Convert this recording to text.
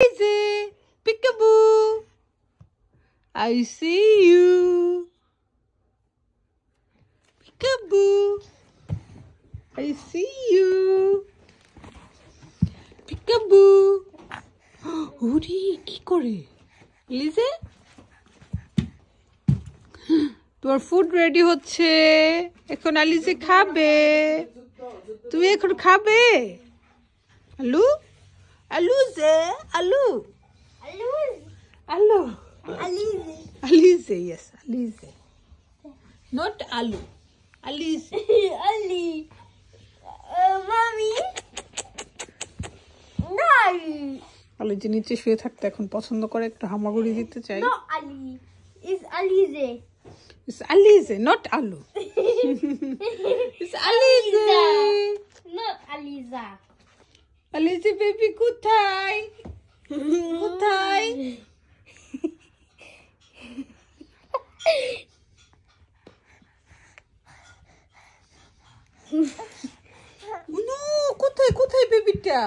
Daisy, peekaboo. I see you. Peekaboo. I see you. Peekaboo. Who ওরে কি করে লিজে তোর ফুড রেডি হচ্ছে এখন আলিজে খাবে তুমি এখন খাবে আলু Aluze. Alu. Aluze. Alu. Alize. Alize, yes. Alize. Not Alu. Alize. Ali. Uh, mommy. No. আলু যে নিচে শুয়ে থাকতে এখন পছন্দ করে একটু হামাগুড়ি দিতে চাই No, Ali. It's Alize. It's Alize, not Alu. it's Ali. লিচি পেপি কোথায় কোথায় উনু কোথায় কোথায় বেবিটা